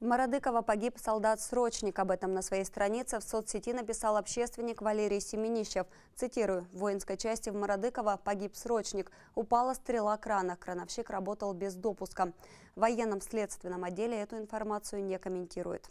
Мародыкова погиб солдат-срочник. Об этом на своей странице в соцсети написал общественник Валерий Семенищев. Цитирую. В воинской части в Мародыково погиб срочник. Упала стрела крана. Крановщик работал без допуска. В военном следственном отделе эту информацию не комментирует.